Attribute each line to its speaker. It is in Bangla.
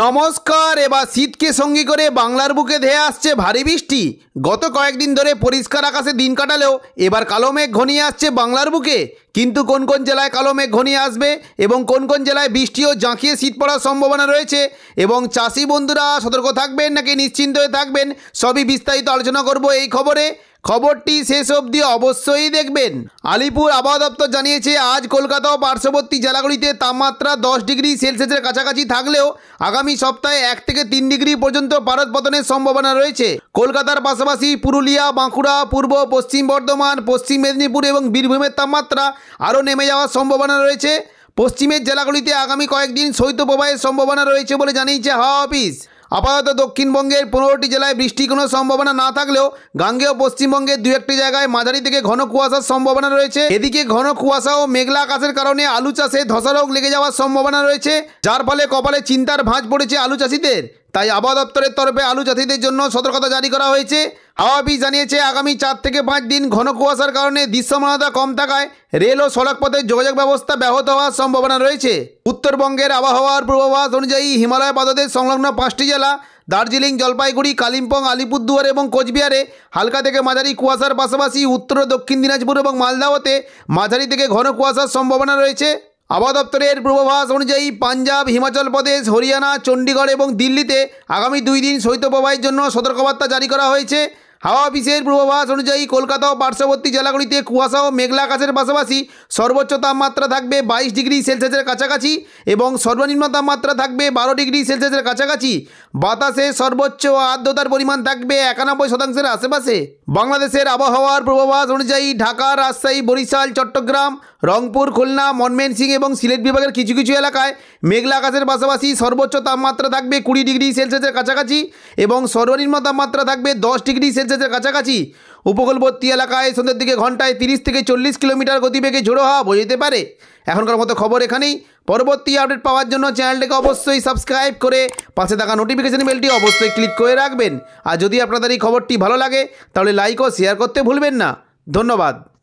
Speaker 1: নমস্কার এবার শীতকে সঙ্গী করে বাংলার বুকে ধেয়ে আসছে ভারী বৃষ্টি গত কয়েকদিন ধরে পরিষ্কার আকাশে দিন কাটালেও এবার কালো মেঘ ঘনিয়ে আসছে বাংলার বুকে কিন্তু কোন কোন জেলায় কালো মেঘ ঘনিয়ে আসবে এবং কোন কোন জেলায় বৃষ্টিও জাঁকিয়ে শীত পড়ার সম্ভাবনা রয়েছে এবং চাষি বন্ধুরা সতর্ক থাকবেন নাকি নিশ্চিন্ত হয়ে থাকবেন সবই বিস্তারিত আলোচনা করব এই খবরে খবরটি শেষ অবধি অবশ্যই দেখবেন আলিপুর আবহাওয়া দপ্তর জানিয়েছে আজ কলকাতা ও পার্শ্ববর্তী জেলাগুলিতে তাপমাত্রা দশ ডিগ্রি সেলসিয়াসের কাছাকাছি থাকলেও আগামী সপ্তাহে এক থেকে তিন ডিগ্রি পর্যন্ত পারদ পতনের সম্ভাবনা রয়েছে কলকাতার পাশাপাশি পুরুলিয়া বাঁকুড়া পূর্ব পশ্চিম বর্ধমান পশ্চিম মেদিনীপুর এবং বীরভূমের তাপমাত্রা আরও নেমে যাওয়ার সম্ভাবনা রয়েছে পশ্চিমের জেলাগুলিতে আগামী কয়েকদিন শৈত্যপ্রবাহের সম্ভাবনা রয়েছে বলে জানিয়েছে হাওয়া অফিস আপাতত দক্ষিণবঙ্গের পনেরোটি জেলায় বৃষ্টি কোনো সম্ভাবনা না থাকলেও গাঙ্গেয় পশ্চিমবঙ্গের দু একটি জায়গায় মাঝারি থেকে ঘন কুয়াশার সম্ভাবনা রয়েছে এদিকে ঘন কুয়াশা ও মেঘলা আকাশের কারণে আলু চাষে ধসা রোগ লেগে যাওয়ার সম্ভাবনা রয়েছে যার ফলে কপালে চিন্তার ভাঁজ পড়েছে আলু চাষিদের তাই আবহাওয়া দপ্তরের তরফে আলু চাষিদের জন্য সতর্কতা জারি করা হয়েছে হাওয়া অফিস জানিয়েছে আগামী চার থেকে পাঁচ দিন ঘন কুয়াশার কারণে দৃশ্যমানতা কম থাকায় রেল ও সড়ক যোগাযোগ ব্যবস্থা ব্যাহত হওয়ার সম্ভাবনা রয়েছে উত্তরবঙ্গের আবহাওয়ার পূর্বাভাস অনুযায়ী হিমালয় পাদদের সংলগ্ন পাঁচটি জেলা দার্জিলিং জলপাইগুড়ি কালিম্পং আলিপুরদুয়ার এবং কোচবিহারে হালকা থেকে মাঝারি কুয়াশার পাশাপাশি উত্তর দক্ষিণ দিনাজপুর এবং মালদাওতে মাঝারি থেকে ঘন কুয়াশার সম্ভাবনা রয়েছে আবহাওয়া দপ্তরের পূর্বাভাস অনুযায়ী পাঞ্জাব হিমাচল প্রদেশ হরিয়ানা চণ্ডীগড় এবং দিল্লিতে আগামী দুই দিন শৈত্যপ্রবাহের জন্য সতর্কবার্তা জারি করা হয়েছে হাওয়া অফিসের পূর্বাভাস অনুযায়ী কলকাতা ও পার্শ্ববর্তী জেলাগুলিতে কুয়াশা ও মেঘলা আকাশের পাশাপাশি সর্বোচ্চ তাপমাত্রা থাকবে বাইশ ডিগ্রি সেলসিয়াসের কাছাকাছি এবং সর্বনিম্ন তাপমাত্রা থাকবে বারো ডিগ্রি সেলসিয়াসের কাছাকাছি বাতাসে সর্বোচ্চ আর্দ্রতার পরিমাণ থাকবে একানব্বই শতাংশের আশেপাশে বাংলাদেশের আবহাওয়ার পূর্বাভাস অনুযায়ী ঢাকা রাজশাহী বরিশাল চট্টগ্রাম রংপুর খুলনা মনমেনসিং এবং সিলেট বিভাগের কিছু কিছু এলাকায় মেঘলা আকাশের পাশাপাশি সর্বোচ্চ তাপমাত্রা থাকবে কুড়ি ডিগ্রি সেলসিয়াসের কাছাকাছি এবং সর্বনিম্ন তাপমাত্রা থাকবে দশ ডিগ্রি সেলসিয়াস রেলস্টেশনের কাছাকাছি উপকূলবর্তী এলাকায় সন্ধ্যের দিকে ঘন্টায় তিরিশ থেকে চল্লিশ কিলোমিটার গতিবেগে ঝোড়ো হওয়া বোঝাতে পারে এখনকার মতো খবর এখানেই পরবর্তী আপডেট পাওয়ার জন্য চ্যানেলটিকে অবশ্যই সাবস্ক্রাইব করে পাশে থাকা নোটিফিকেশান বেলটি অবশ্যই ক্লিক করে রাখবেন আর যদি আপনাদের এই খবরটি ভালো লাগে তাহলে লাইক ও শেয়ার করতে ভুলবেন না ধন্যবাদ